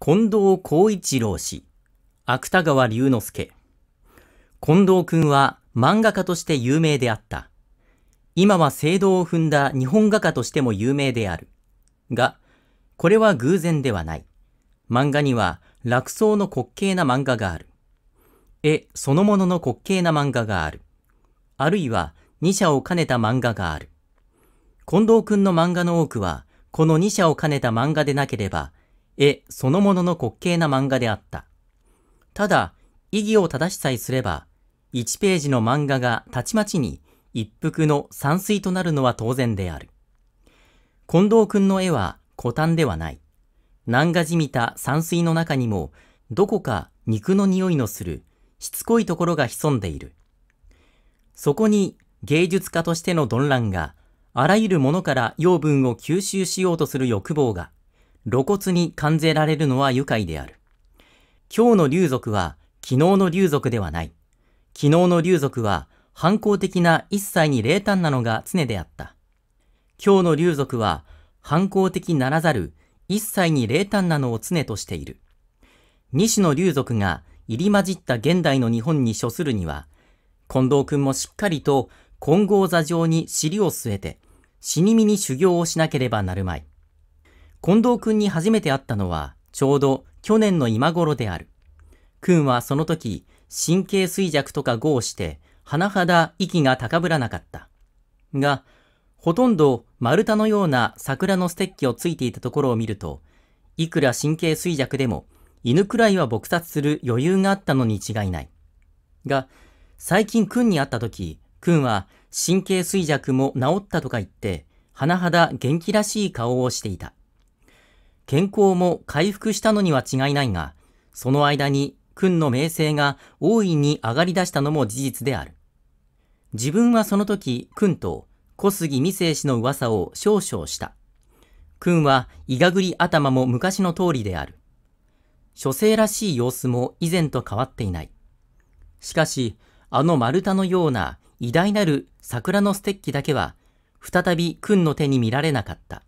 近藤光一郎氏、芥川龍之介。近藤くんは漫画家として有名であった。今は聖堂を踏んだ日本画家としても有名である。が、これは偶然ではない。漫画には落草の滑稽な漫画がある。絵そのものの滑稽な漫画がある。あるいは二者を兼ねた漫画がある。近藤くんの漫画の多くは、この二者を兼ねた漫画でなければ、絵そのものの滑稽な漫画であった。ただ、意義を正しさえすれば、1ページの漫画がたちまちに一服の散水となるのは当然である。近藤くんの絵は古短ではない。難がじみた山水の中にも、どこか肉の匂いのするしつこいところが潜んでいる。そこに芸術家としての鈍乱が、あらゆるものから養分を吸収しようとする欲望が、露骨に感じられるのは愉快である。今日の流俗は昨日の流俗ではない。昨日の流俗は反抗的な一切に冷淡なのが常であった。今日の流俗は反抗的ならざる一切に冷淡なのを常としている。西野流俗が入り混じった現代の日本に処するには、近藤君もしっかりと金剛座上に尻を据えて、死に身に修行をしなければなるまい。近藤くんに初めて会ったのは、ちょうど去年の今頃である。くんはその時、神経衰弱とか語をして、甚だ息が高ぶらなかった。が、ほとんど丸太のような桜のステッキをついていたところを見ると、いくら神経衰弱でも、犬くらいは撲殺する余裕があったのに違いない。が、最近くんに会った時、くんは神経衰弱も治ったとか言って、甚だ元気らしい顔をしていた。健康も回復したのには違いないが、その間に君の名声が大いに上がり出したのも事実である。自分はその時、君と小杉未成氏の噂を少々した。君は、いがぐり頭も昔の通りである。書生らしい様子も以前と変わっていない。しかし、あの丸太のような偉大なる桜のステッキだけは、再び君の手に見られなかった。